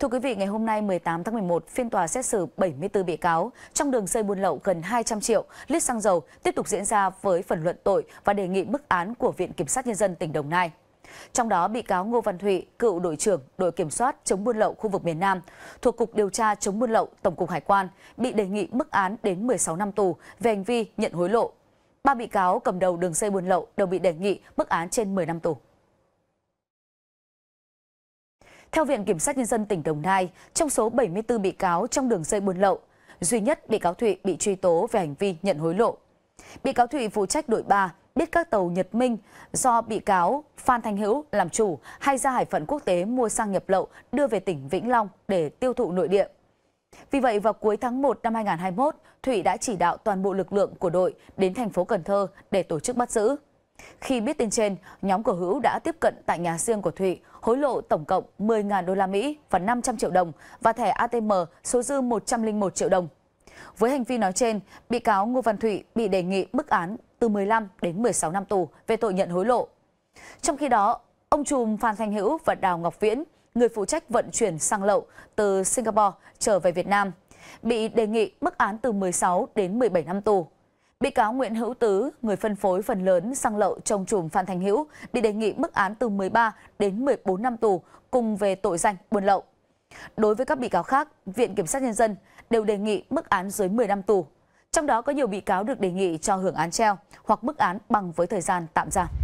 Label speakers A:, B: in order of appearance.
A: Thưa quý vị, ngày hôm nay 18 tháng 11, phiên tòa xét xử 74 bị cáo trong đường dây buôn lậu gần 200 triệu lít xăng dầu tiếp tục diễn ra với phần luận tội và đề nghị mức án của Viện Kiểm sát Nhân dân tỉnh Đồng Nai. Trong đó, bị cáo Ngô Văn Thụy, cựu đội trưởng đội kiểm soát chống buôn lậu khu vực miền Nam, thuộc Cục Điều tra chống buôn lậu Tổng cục Hải quan, bị đề nghị mức án đến 16 năm tù về hành vi nhận hối lộ. Ba bị cáo cầm đầu đường dây buôn lậu đều bị đề nghị mức án trên 10 năm tù. Theo Viện Kiểm sát Nhân dân tỉnh Đồng Nai, trong số 74 bị cáo trong đường dây buôn lậu, duy nhất bị cáo Thụy bị truy tố về hành vi nhận hối lộ. Bị cáo Thụy phụ trách đội 3 biết các tàu Nhật Minh do bị cáo Phan Thanh Hữu làm chủ hay ra hải phận quốc tế mua sang nhập lậu đưa về tỉnh Vĩnh Long để tiêu thụ nội địa. Vì vậy, vào cuối tháng 1 năm 2021, Thụy đã chỉ đạo toàn bộ lực lượng của đội đến thành phố Cần Thơ để tổ chức bắt giữ. Khi biết tin trên, nhóm của Hữu đã tiếp cận tại nhà riêng của Thụy, hối lộ tổng cộng 10.000 đô la Mỹ và 500 triệu đồng và thẻ ATM số dư 101 triệu đồng. Với hành vi nói trên, bị cáo Ngô Văn Thụy bị đề nghị bức án từ 15 đến 16 năm tù về tội nhận hối lộ. Trong khi đó, ông trùm Phan Thanh Hữu và Đào Ngọc Viễn, người phụ trách vận chuyển xăng lậu từ Singapore trở về Việt Nam, bị đề nghị bức án từ 16 đến 17 năm tù Bị cáo Nguyễn Hữu Tứ, người phân phối phần lớn xăng lậu trong chùm Phan Thành Hữu, bị đề nghị mức án từ 13 đến 14 năm tù cùng về tội danh buôn lậu. Đối với các bị cáo khác, Viện Kiểm sát Nhân dân đều đề nghị mức án dưới 10 năm tù. Trong đó có nhiều bị cáo được đề nghị cho hưởng án treo hoặc mức án bằng với thời gian tạm giam.